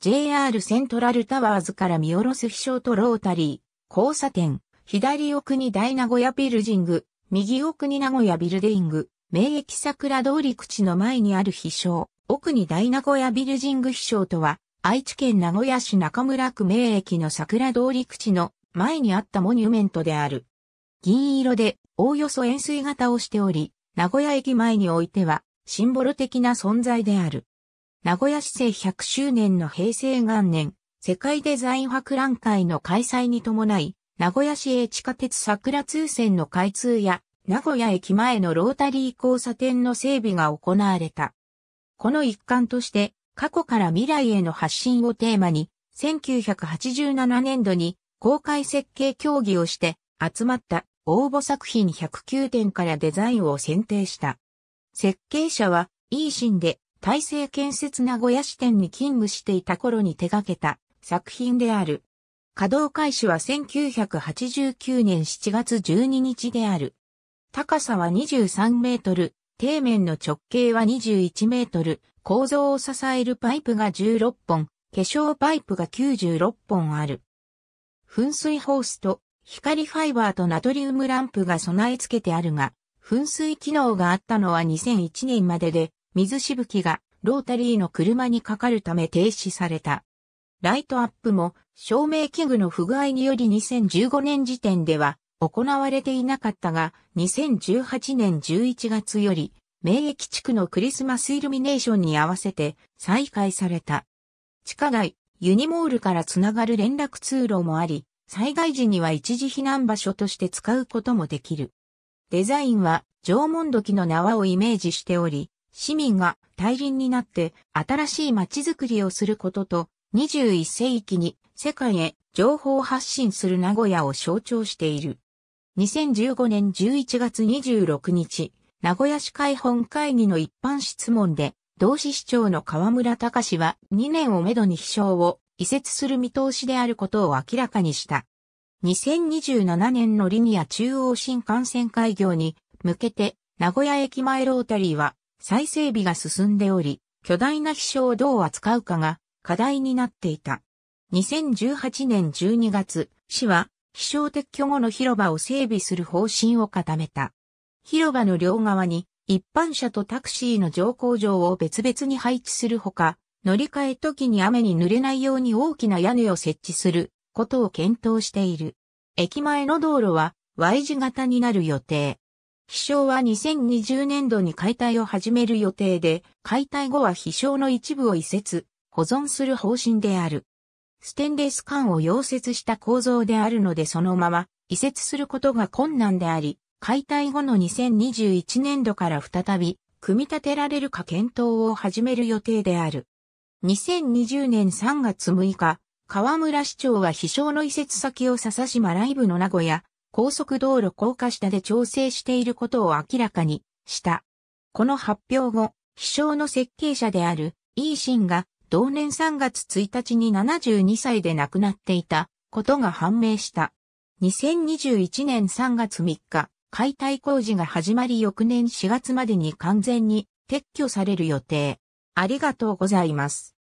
JR セントラルタワーズから見下ろす飛翔とロータリー、交差点、左奥に大名古屋ビルジング、右奥に名古屋ビルディング、名駅桜通り口の前にある飛翔、奥に大名古屋ビルジング飛翔とは、愛知県名古屋市中村区名駅の桜通り口の前にあったモニュメントである。銀色で、おおよそ円錐型をしており、名古屋駅前においては、シンボル的な存在である。名古屋市政100周年の平成元年、世界デザイン博覧会の開催に伴い、名古屋市営地下鉄桜通線の開通や、名古屋駅前のロータリー交差点の整備が行われた。この一環として、過去から未来への発信をテーマに、1987年度に公開設計協議をして集まった応募作品109点からデザインを選定した。設計者は、イーシンで大成建設名古屋支店に勤務していた頃に手掛けた作品である。稼働開始は1989年7月12日である。高さは23メートル、底面の直径は21メートル、構造を支えるパイプが16本、化粧パイプが96本ある。噴水ホースと光ファイバーとナトリウムランプが備え付けてあるが、噴水機能があったのは2001年までで、水しぶきがロータリーの車にかかるため停止された。ライトアップも照明器具の不具合により2015年時点では行われていなかったが2018年11月より名駅地区のクリスマスイルミネーションに合わせて再開された。地下街、ユニモールからつながる連絡通路もあり、災害時には一時避難場所として使うこともできる。デザインは縄文土器の縄をイメージしており、市民が対輪になって新しい街づくりをすることと、21世紀に世界へ情報発信する名古屋を象徴している。2015年11月26日、名古屋市会本会議の一般質問で、同市市長の河村隆は2年をめどに秘書を移設する見通しであることを明らかにした。2027年のリニア中央新幹線開業に向けて名古屋駅前ロータリーは再整備が進んでおり、巨大な飛翔をどう扱うかが課題になっていた。2018年12月、市は飛翔撤去後の広場を整備する方針を固めた。広場の両側に一般車とタクシーの乗降場を別々に配置するほか、乗り換え時に雨に濡れないように大きな屋根を設置することを検討している。駅前の道路は Y 字型になる予定。飛翔は2020年度に解体を始める予定で、解体後は飛翔の一部を移設、保存する方針である。ステンレス管を溶接した構造であるのでそのまま移設することが困難であり、解体後の2021年度から再び組み立てられるか検討を始める予定である。2020年3月6日、河村市長は飛翔の移設先を笹島ライブの名古屋、高速道路高架下で調整していることを明らかにした。この発表後、飛翔の設計者であるイーシンが同年3月1日に72歳で亡くなっていたことが判明した。2021年3月3日、解体工事が始まり翌年4月までに完全に撤去される予定。ありがとうございます。